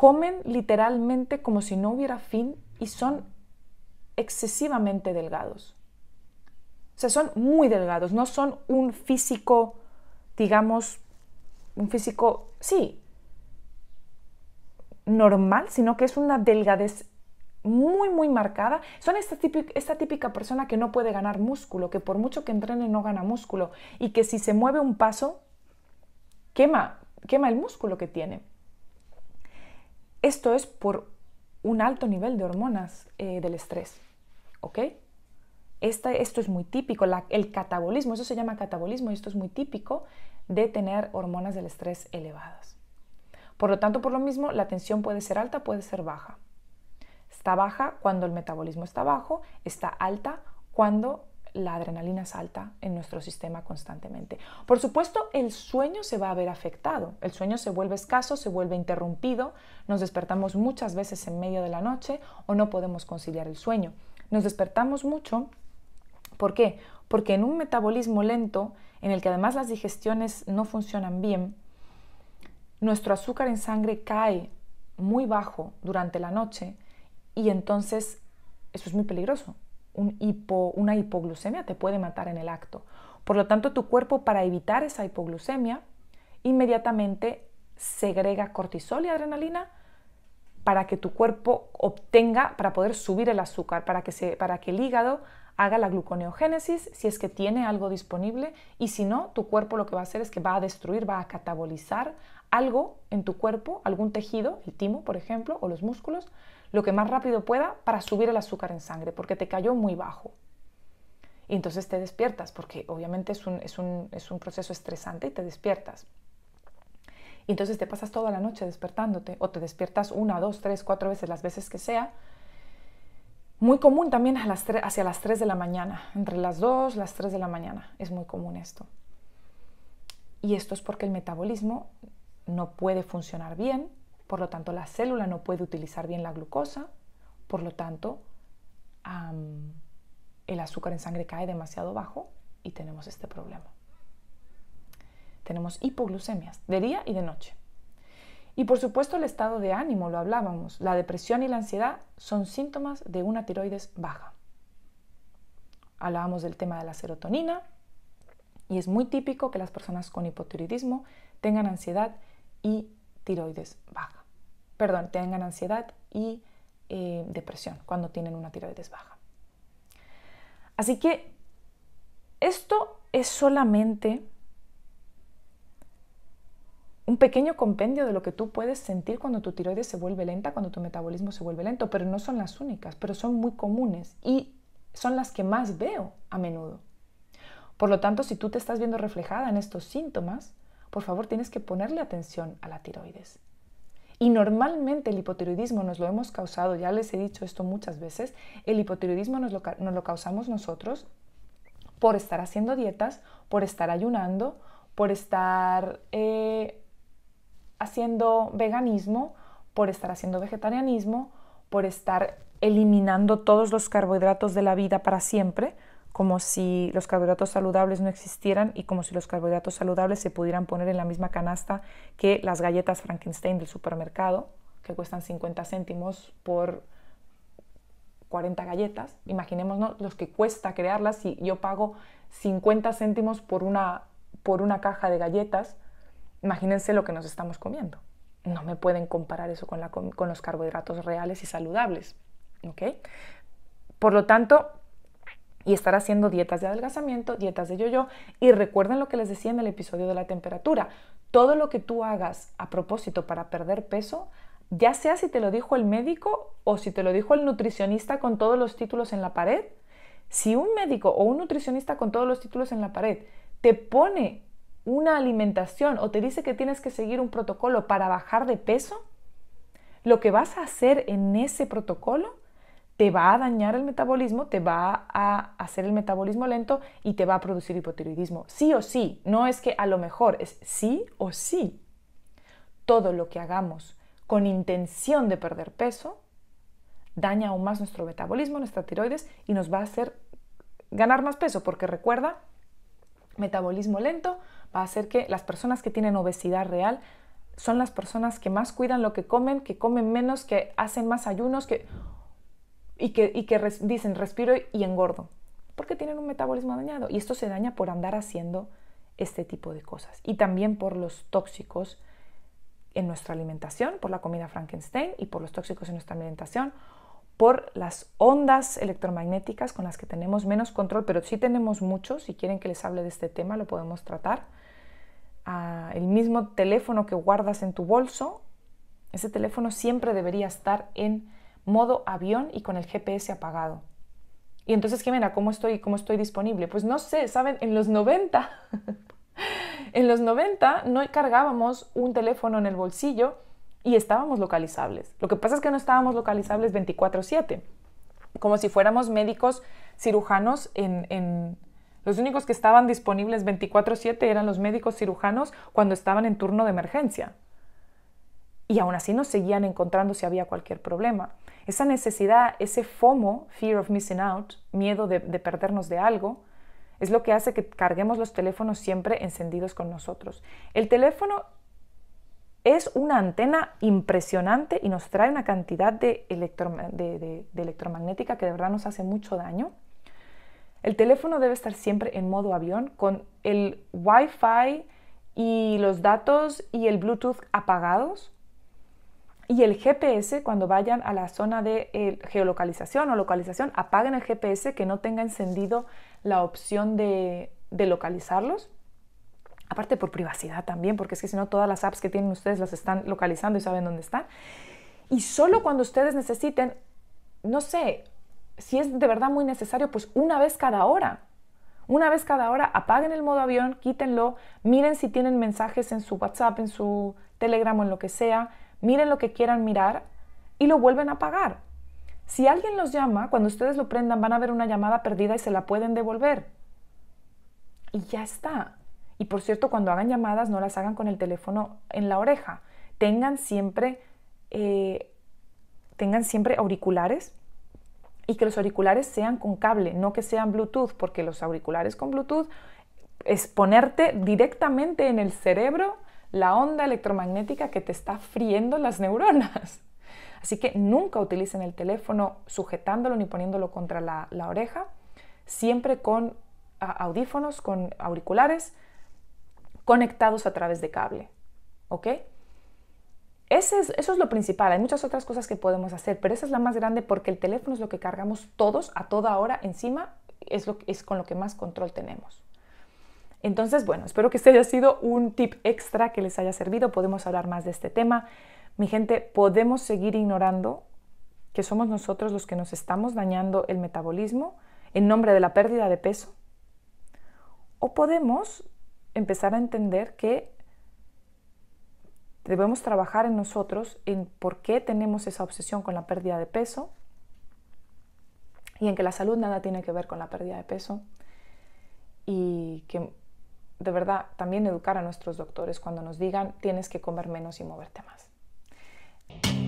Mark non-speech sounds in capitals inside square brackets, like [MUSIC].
comen literalmente como si no hubiera fin y son excesivamente delgados. O sea, son muy delgados, no son un físico, digamos, un físico, sí, normal, sino que es una delgadez muy, muy marcada. Son esta típica, esta típica, persona que no puede ganar músculo, que por mucho que entrene no gana músculo y que si se mueve un paso, quema, quema el músculo que tiene. Esto es por un alto nivel de hormonas eh, del estrés. ¿Ok? esto es muy típico, el catabolismo, eso se llama catabolismo y esto es muy típico de tener hormonas del estrés elevadas. Por lo tanto, por lo mismo, la tensión puede ser alta, puede ser baja. Está baja cuando el metabolismo está bajo, está alta cuando la adrenalina salta en nuestro sistema constantemente. Por supuesto, el sueño se va a ver afectado, el sueño se vuelve escaso, se vuelve interrumpido, nos despertamos muchas veces en medio de la noche o no podemos conciliar el sueño. Nos despertamos mucho, ¿por qué? Porque en un metabolismo lento, en el que además las digestiones no funcionan bien, nuestro azúcar en sangre cae muy bajo durante la noche y entonces eso es muy peligroso una hipoglucemia te puede matar en el acto. Por lo tanto, tu cuerpo para evitar esa hipoglucemia inmediatamente segrega cortisol y adrenalina para que tu cuerpo obtenga, para poder subir el azúcar, para que, para que el hígado haga la gluconeogénesis si es que tiene algo disponible y si no, tu cuerpo lo que va a hacer es que va a destruir, va a catabolizar algo en tu cuerpo, algún tejido, el timo por ejemplo, o los músculos, lo que más rápido pueda para subir el azúcar en sangre, porque te cayó muy bajo. Y entonces te despiertas, porque obviamente es un, proceso estresante y te despiertas. Y entonces te pasas toda la noche despertándote, o te despiertas una, dos, tres, cuatro veces, las veces que sea, muy común también a las hacia las 3 de la mañana, entre las 2, las 3 de la mañana. Es muy común esto. Y esto es porque el metabolismo no puede funcionar bien por lo tanto, la célula no puede utilizar bien la glucosa, por lo tanto, el azúcar en sangre cae demasiado bajo y tenemos este problema. Tenemos hipoglucemias de día y de noche. Y por supuesto el estado de ánimo, lo hablábamos. La depresión y la ansiedad son síntomas de una tiroides baja. Hablábamos del tema de la serotonina y es muy típico que las personas con hipotiroidismo tengan ansiedad y tiroides baja perdón, tengan ansiedad y eh, depresión cuando tienen una tiroides baja. Así que esto es solamente un pequeño compendio de lo que tú puedes sentir cuando tu tiroides se vuelve lenta, cuando tu metabolismo se vuelve lento, pero no son las únicas, pero son muy comunes y son las que más veo a menudo. Por lo tanto, si tú te estás viendo reflejada en estos síntomas, por favor tienes que ponerle atención a la tiroides. Y normalmente el hipotiroidismo nos lo hemos causado, ya les he dicho esto muchas veces, el hipotiroidismo nos lo, causamos nosotros por estar haciendo dietas, por estar ayunando, por estar eh, haciendo veganismo, por estar haciendo vegetarianismo, por estar eliminando todos los carbohidratos de la vida para siempre, como si los carbohidratos saludables no existieran y como si los carbohidratos saludables se pudieran poner en la misma canasta que las galletas Frankenstein del supermercado, que cuestan 50 céntimos por 40 galletas. Imaginémonos los que cuesta crearlas si yo pago 50 céntimos por una, por una caja de galletas. Imagínense lo que nos estamos comiendo. No me pueden comparar eso con, la, con los carbohidratos reales y saludables. Por lo tanto, y estar haciendo dietas de adelgazamiento, dietas de yo-yo. Y recuerden lo que les decía en el episodio de la temperatura. Todo lo que tú hagas a propósito para perder peso, ya sea si te lo dijo el médico o si te lo dijo el nutricionista con todos los títulos en la pared, si un médico o un nutricionista con todos los títulos en la pared te pone una alimentación o te dice que tienes que seguir un protocolo para bajar de peso, lo que vas a hacer en ese protocolo te va a dañar el metabolismo, te va a hacer el metabolismo lento y te va a producir hipotiroidismo. Sí o sí, no es que a lo mejor, es sí o sí. Todo lo que hagamos con intención de perder peso daña aún más nuestro metabolismo, nuestra tiroides y nos va a hacer ganar más peso, porque recuerda, metabolismo lento va a hacer que las personas que tienen obesidad real son las personas que más cuidan lo que comen, que comen menos, que hacen más ayunos, que y que, dicen respiro y engordo, porque tienen un metabolismo dañado. Y esto se daña por andar haciendo este tipo de cosas. Y también por los tóxicos en nuestra alimentación, por la comida Frankenstein y por los tóxicos en nuestra alimentación, por las ondas electromagnéticas con las que tenemos menos control, pero sí tenemos muchos. Si quieren que les hable de este tema, lo podemos tratar. Ah, el mismo teléfono que guardas en tu bolso, ese teléfono siempre debería estar en modo avión y con el GPS apagado. Y entonces, Jimena, ¿cómo estoy, cómo estoy disponible? Pues no sé, ¿saben? En los 90, [LAUGHS] en los 90 no cargábamos un teléfono en el bolsillo y estábamos localizables. Lo que pasa es que no estábamos localizables 24/7, como si fuéramos médicos cirujanos en, en los únicos que estaban disponibles 24/7 eran los médicos cirujanos cuando estaban en turno de emergencia. Y aún así nos seguían encontrando si había cualquier problema esa necesidad, ese FOMO, fear of missing out, miedo de, perdernos de algo, es lo que hace que carguemos los teléfonos siempre encendidos con nosotros. El teléfono es una antena impresionante y nos trae una cantidad de, de, electromagnética que de verdad nos hace mucho daño. El teléfono debe estar siempre en modo avión con el Wi-Fi y los datos y el Bluetooth apagados y el GPS cuando vayan a la zona de eh, geolocalización o localización, apaguen el GPS que no tenga encendido la opción de, de localizarlos. Aparte por privacidad también, porque es que si no todas las apps que tienen ustedes las están localizando y saben dónde están. Y solo cuando ustedes necesiten, no sé, si es de verdad muy necesario, pues una vez cada hora, una vez cada hora apaguen el modo avión, quítenlo, miren si tienen mensajes en su WhatsApp, en su Telegram o en lo que sea, miren lo que quieran mirar y lo vuelven a pagar. Si alguien los llama, cuando ustedes lo prendan van a ver una llamada perdida y se la pueden devolver. Y ya está. Y por cierto, cuando hagan llamadas no las hagan con el teléfono en la oreja. Tengan siempre, eh, tengan siempre auriculares y que los auriculares sean con cable, no que sean Bluetooth, porque los auriculares con Bluetooth es ponerte directamente en el cerebro la onda electromagnética que te está friendo las neuronas. Así que nunca utilicen el teléfono sujetándolo ni poniéndolo contra la, oreja, siempre con audífonos, con auriculares conectados a través de cable. ¿Ok? eso es lo principal. Hay muchas otras cosas que podemos hacer, pero esa es la más grande porque el teléfono es lo que cargamos todos a toda hora encima, es, lo, es con lo que más control tenemos. Entonces, bueno, espero que este haya sido un tip extra que les haya servido. Podemos hablar más de este tema. Mi gente, podemos seguir ignorando que somos nosotros los que nos estamos dañando el metabolismo en nombre de la pérdida de peso. O podemos empezar a entender que debemos trabajar en nosotros, en por qué tenemos esa obsesión con la pérdida de peso y en que la salud nada tiene que ver con la pérdida de peso y que de verdad también educar a nuestros doctores cuando nos digan tienes que comer menos y moverte más.